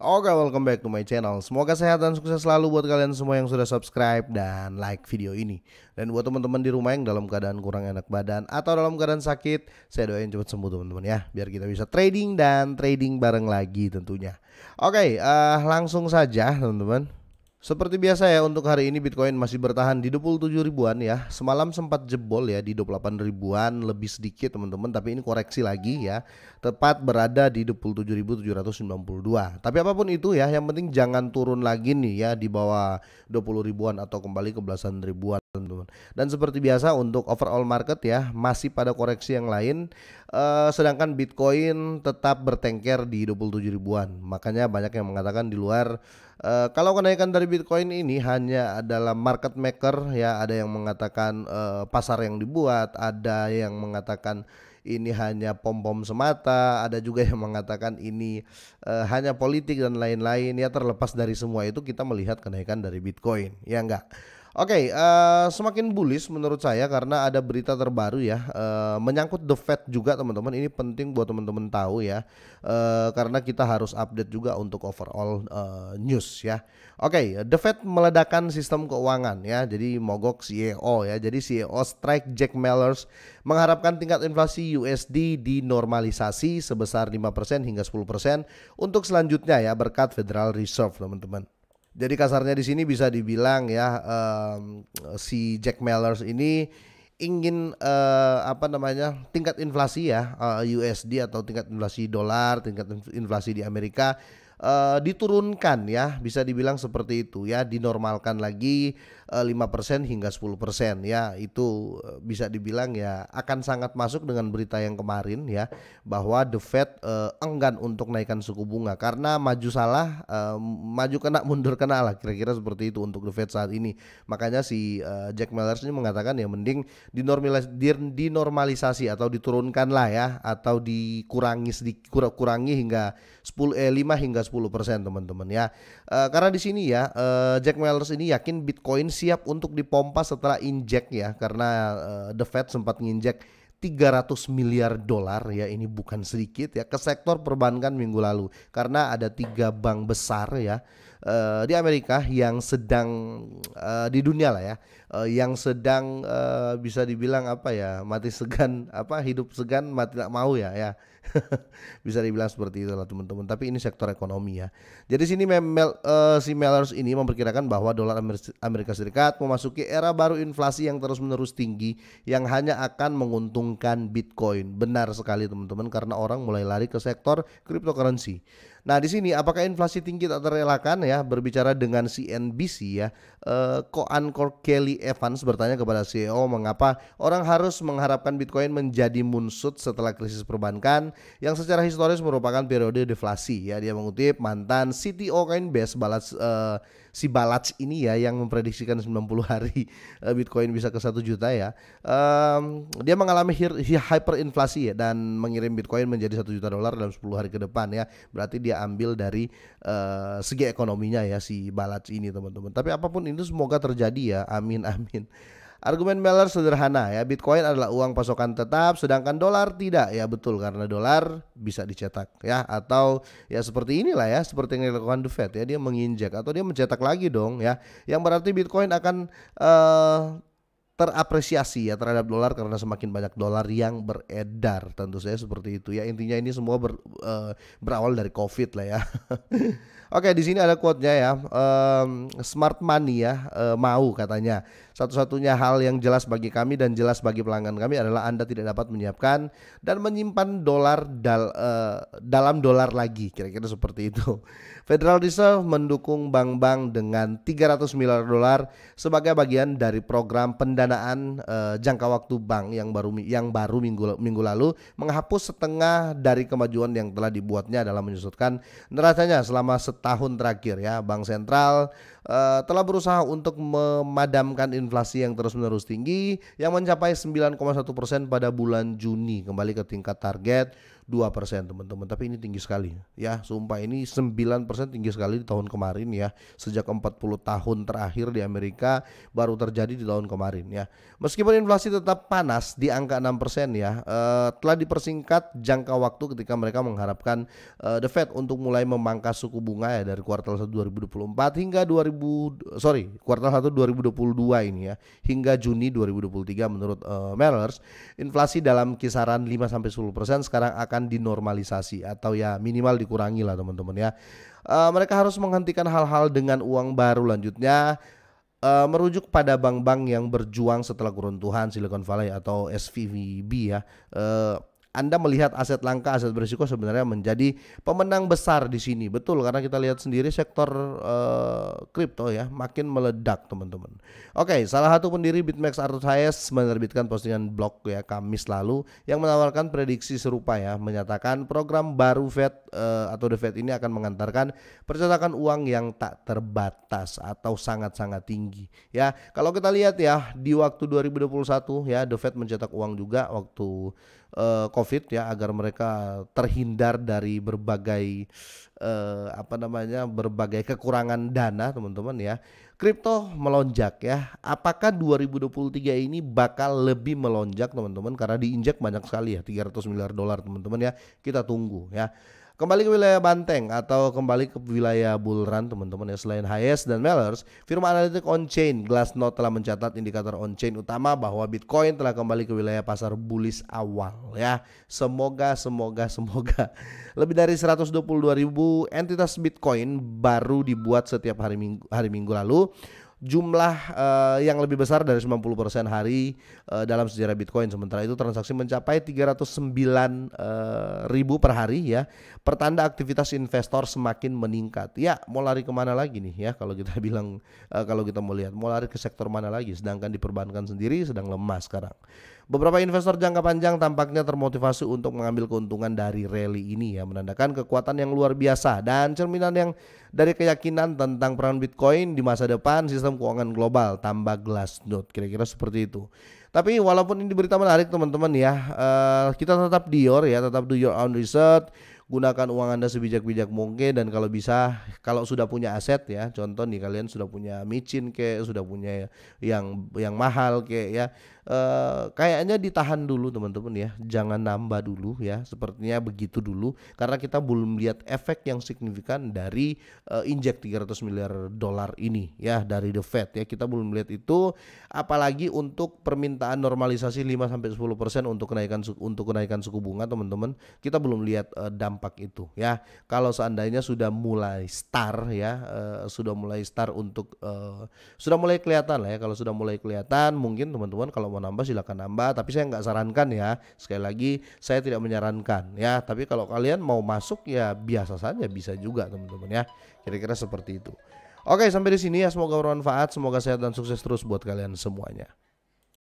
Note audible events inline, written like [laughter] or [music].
Oke, welcome back to my channel. Semoga sehat dan sukses selalu buat kalian semua yang sudah subscribe dan like video ini. Dan buat teman-teman di rumah yang dalam keadaan kurang enak badan atau dalam keadaan sakit, saya doain cepat sembuh teman-teman ya, biar kita bisa trading dan trading bareng lagi tentunya. Oke, uh, langsung saja teman-teman. Seperti biasa ya untuk hari ini Bitcoin masih bertahan di 27 ribuan ya. Semalam sempat jebol ya di 28 ribuan lebih sedikit teman-teman tapi ini koreksi lagi ya. Tepat berada di 27.792. Tapi apapun itu ya yang penting jangan turun lagi nih ya di bawah 20 ribuan atau kembali ke belasan ribuan teman-teman. Dan seperti biasa untuk overall market ya masih pada koreksi yang lain uh, sedangkan Bitcoin tetap bertengker di 27 ribuan. Makanya banyak yang mengatakan di luar uh, kalau kenaikan dari Bitcoin ini hanya adalah market maker ya ada yang mengatakan uh, pasar yang dibuat, ada yang mengatakan ini hanya pom-pom semata, ada juga yang mengatakan ini e, hanya politik dan lain-lain. Ya terlepas dari semua itu kita melihat kenaikan dari Bitcoin, ya enggak. Oke, okay, uh, eh, semakin bullish menurut saya karena ada berita terbaru ya uh, menyangkut the Fed juga teman-teman. Ini penting buat teman-teman tahu ya uh, karena kita harus update juga untuk overall uh, news ya. Oke, okay, the Fed meledakan sistem keuangan ya. Jadi mogok CEO ya. Jadi CEO strike Jack Mellers mengharapkan tingkat inflasi USD dinormalisasi sebesar 5% hingga 10% untuk selanjutnya ya berkat Federal Reserve teman-teman. Jadi kasarnya di sini bisa dibilang ya um, si Jack Mellers ini ingin uh, apa namanya tingkat inflasi ya uh, eh, USD atau tingkat inflasi dolar, tingkat inflasi di Amerika uh, diturunkan ya, bisa dibilang seperti itu ya, dinormalkan lagi eh, lima persen hingga 10% ya. Itu eh, bisa dibilang ya akan sangat masuk dengan berita yang kemarin ya bahwa The Fed uh, enggan untuk naikkan suku bunga karena maju salah uh, maju kena [laughs] mundur kena lah kira-kira seperti itu untuk The Fed saat ini. Makanya si uh, Jack Mellers ini mengatakan ya mending dinormalisasi, dinormalisasi atau diturunkan lah ya atau dikurangi sedikit kurangi hingga 10 eh, lima hingga persen teman-teman ya. E, karena di sini ya e, Jack Mellers ini yakin Bitcoin siap untuk dipompa setelah injek ya karena e, The Fed sempat nginjek 300 miliar dolar ya ini bukan sedikit ya ke sektor perbankan minggu lalu karena ada tiga bank besar ya Eh, di Amerika yang sedang uh, di dunia lah ya uh, yang sedang uh, bisa dibilang apa ya mati segan apa hidup segan mati tak mau ya ya [laughs] bisa dibilang seperti itulah teman-teman tapi ini sektor ekonomi ya jadi sini memel, uh, si Mellers ini memperkirakan bahwa dolar Amerika Serikat memasuki era baru inflasi yang terus-menerus tinggi yang hanya akan menguntungkan Bitcoin benar sekali teman-teman karena orang mulai lari ke sektor cryptocurrency Nah, di sini apakah inflasi tinggi tak terelakkan ya? Berbicara dengan CNBC ya, eh, co-anchor Kelly Evans bertanya kepada CEO mengapa orang harus mengharapkan Bitcoin menjadi munsut setelah krisis perbankan yang secara historis merupakan periode deflasi ya. Dia mengutip mantan CTO Coinbase Balas uh, eh, si Balaj ini ya yang memprediksikan 90 hari eh, Bitcoin bisa ke satu juta ya. Um, dia mengalami hyperinflasi ya dan mengirim Bitcoin menjadi satu juta dolar dalam 10 hari ke depan ya. Berarti dia dia ambil dari uh, segi ekonominya ya si Balat ini teman-teman. Tapi apapun itu semoga terjadi ya. Amin amin. Argumen Meller sederhana ya, Bitcoin adalah uang pasokan tetap sedangkan dolar tidak ya betul karena dolar bisa dicetak ya atau ya seperti inilah ya seperti yang dilakukan The Fed ya dia menginjak atau dia mencetak lagi dong ya yang berarti Bitcoin akan uh, terapresiasi ya terhadap dolar karena semakin banyak dolar yang beredar tentu saja seperti itu ya intinya ini semua ber, uh, berawal dari covid lah ya [laughs] oke di sini ada quote nya ya um, smart money ya uh, mau katanya satu-satunya hal yang jelas bagi kami dan jelas bagi pelanggan kami adalah anda tidak dapat menyiapkan dan menyimpan dolar dal, uh, dalam dolar lagi kira-kira seperti itu [laughs] Federal Reserve mendukung bank-bank dengan 300 miliar dolar sebagai bagian dari program pendanaan pendanaan uh, eh, jangka waktu bank yang baru yang baru minggu minggu lalu menghapus setengah dari kemajuan yang telah dibuatnya dalam menyusutkan neracanya selama setahun terakhir ya. Bank sentral Eh, telah berusaha untuk memadamkan inflasi yang terus-menerus tinggi yang mencapai 9,1 persen pada bulan Juni kembali ke tingkat target 2 persen teman-teman tapi ini tinggi sekali ya sumpah ini 9 persen tinggi sekali di tahun kemarin ya sejak 40 tahun terakhir di Amerika baru terjadi di tahun kemarin ya meskipun inflasi tetap panas di angka 6 persen ya e, telah dipersingkat jangka waktu ketika mereka mengharapkan e, The Fed untuk mulai memangkas suku bunga ya dari kuartal 1 2024 hingga 2025 2000 sorry kuartal 1 2022 ini ya hingga Juni 2023 menurut uh, eh, Mellers inflasi dalam kisaran 5 sampai 10% persen sekarang akan dinormalisasi atau ya minimal dikurangi lah teman-teman ya. Uh, mereka harus menghentikan hal-hal dengan uang baru lanjutnya uh, merujuk pada bank-bank yang berjuang setelah keruntuhan Silicon Valley atau SVB ya. Uh, anda melihat aset langka, aset berisiko sebenarnya menjadi pemenang besar di sini. Betul karena kita lihat sendiri sektor eh, kripto uh, ya makin meledak, teman-teman. Oke, okay, salah satu pendiri Bitmax Arthur Hayes menerbitkan postingan blog ya Kamis lalu yang menawarkan prediksi serupa ya, menyatakan program baru Fed uh, atau The Fed ini akan mengantarkan percetakan uang yang tak terbatas atau sangat-sangat tinggi ya. Kalau kita lihat ya di waktu 2021 ya The Fed mencetak uang juga waktu uh, COVID ya agar mereka terhindar dari berbagai eh, apa namanya berbagai kekurangan dana teman-teman ya. Kripto melonjak ya. Apakah 2023 ini bakal lebih melonjak teman-teman karena diinjak banyak sekali ya 300 miliar dolar teman-teman ya. Kita tunggu ya. Kembali ke wilayah Banteng atau kembali ke wilayah Bull Run, teman-teman ya selain Hayes dan Mellers, firma analitik on-chain Glassnode telah mencatat indikator on-chain utama bahwa Bitcoin telah kembali ke wilayah pasar bullish awal ya. Semoga semoga semoga [laughs] lebih dari 122 entitas Bitcoin baru dibuat setiap hari Minggu hari Minggu lalu jumlah uh, yang lebih besar dari 90% hari uh, dalam sejarah Bitcoin. Sementara itu transaksi mencapai 309 uh, eh, ribu per hari ya. Pertanda aktivitas investor semakin meningkat. Ya, mau lari kemana lagi nih ya kalau kita [laughs] bilang uh, kalau kita mau lihat mau lari ke sektor mana lagi sedangkan diperbankan sendiri sedang lemah sekarang. Beberapa investor jangka panjang tampaknya termotivasi untuk mengambil keuntungan dari rally ini ya, menandakan kekuatan yang luar biasa dan cerminan yang dari keyakinan tentang peran Bitcoin di masa depan sistem keuangan global tambah glass Glassnode. Kira-kira seperti itu. Tapi walaupun ini berita menarik teman-teman ya, eh, kita tetap dior ya, tetap do your own research gunakan uang Anda sebijak-bijak mungkin dan kalau bisa kalau sudah punya aset ya contoh nih kalian sudah punya micin kayak sudah punya yang yang mahal kayak ya Eh, kayaknya ditahan dulu teman-teman ya jangan nambah dulu ya sepertinya begitu dulu karena kita belum lihat efek yang signifikan dari uh, injek 300 miliar dolar ini ya dari the Fed ya kita belum lihat itu apalagi untuk permintaan normalisasi 5 sampai 10% persen untuk kenaikan untuk kenaikan suku bunga teman-teman kita belum lihat uh, dampak itu ya kalau seandainya sudah mulai star ya uh, sudah mulai star untuk uh, sudah mulai kelihatan lah ya kalau sudah mulai kelihatan mungkin teman-teman kalau mau nambah silahkan nambah tapi saya nggak sarankan ya sekali lagi saya tidak menyarankan ya tapi kalau kalian mau masuk ya biasa saja bisa juga teman-teman ya kira-kira seperti itu oke sampai di sini ya semoga bermanfaat semoga sehat dan sukses terus buat kalian semuanya